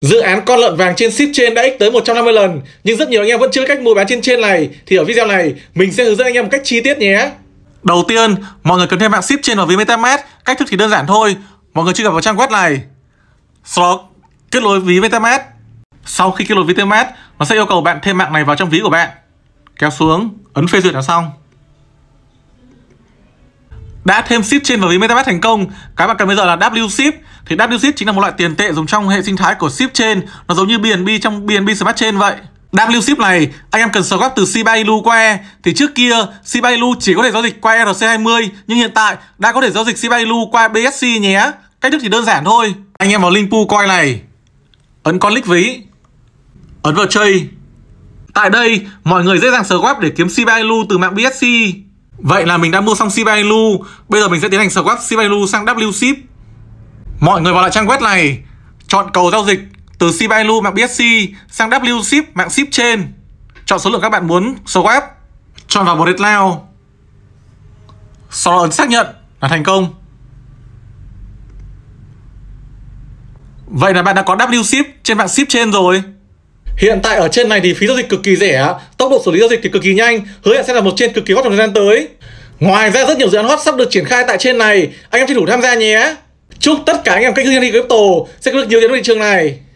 Dự án con lợn vàng trên ship trên đã ích tới 150 lần Nhưng rất nhiều anh em vẫn chưa biết cách mua bán trên trên này Thì ở video này mình sẽ hướng dẫn anh em một cách chi tiết nhé Đầu tiên, mọi người cần thêm mạng ship trên vào ví MetaMask Cách thức thì đơn giản thôi Mọi người truy cập vào trang web này Sau đó kết nối ví MetaMask Sau khi kết nối ví MetaMask Nó sẽ yêu cầu bạn thêm mạng này vào trong ví của bạn Kéo xuống, ấn phê duyệt là xong đã thêm ship trên vào ví MetaMask thành công. Cái bạn cần bây giờ là WShip. Thì WShip chính là một loại tiền tệ dùng trong hệ sinh thái của ship trên. Nó giống như BNB trong BNB Smart Chain vậy. WShip này, anh em cần swap từ Shiba Inu qua E Thì trước kia, Shiba Inu chỉ có thể giao dịch qua ERC20 Nhưng hiện tại, đã có thể giao dịch Shiba Inu qua BSC nhé Cách thức thì đơn giản thôi Anh em vào link pool coin này Ấn con link ví Ấn vào chơi Tại đây, mọi người dễ dàng swap để kiếm Shiba Inu từ mạng BSC Vậy là mình đã mua xong Sibailu Bây giờ mình sẽ tiến hành swap Sibailu sang WSIP Mọi người vào lại trang web này Chọn cầu giao dịch từ Sibailu mạng BSC sang WSIP mạng SIP trên Chọn số lượng các bạn muốn swap Chọn vào Wallet Now Sau đó ấn xác nhận là thành công Vậy là bạn đã có WSIP trên mạng SIP trên rồi Hiện tại ở trên này thì phí giao dịch cực kỳ rẻ, tốc độ xử lý giao dịch thì cực kỳ nhanh, hứa hẹn sẽ là một trên cực kỳ hot trong thời gian tới. Ngoài ra rất nhiều dự án hot sắp được triển khai tại trên này, anh em tranh thủ tham gia nhé. Chúc tất cả anh em cách kinh doanh đi crypto sẽ có được nhiều tiền trong thị trường này.